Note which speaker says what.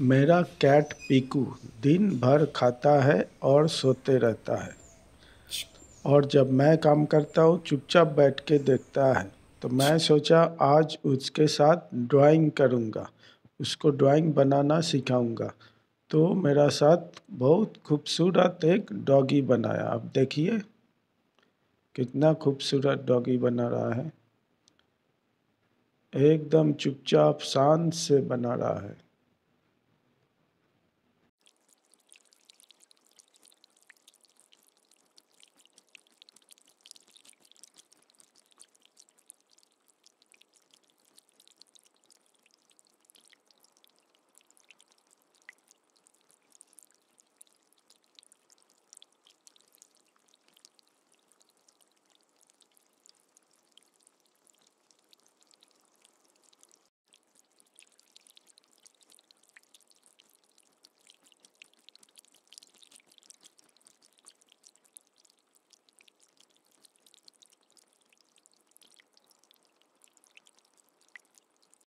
Speaker 1: मेरा कैट पीकू दिन भर खाता है और सोते रहता है और जब मैं काम करता हूँ चुपचाप बैठ के देखता है तो मैं सोचा आज उसके साथ ड्राइंग करूँगा उसको ड्राइंग बनाना सिखाऊंगा तो मेरा साथ बहुत खूबसूरत एक डॉगी बनाया आप देखिए कितना खूबसूरत डॉगी बना रहा है एकदम चुपचाप शांत से बना रहा है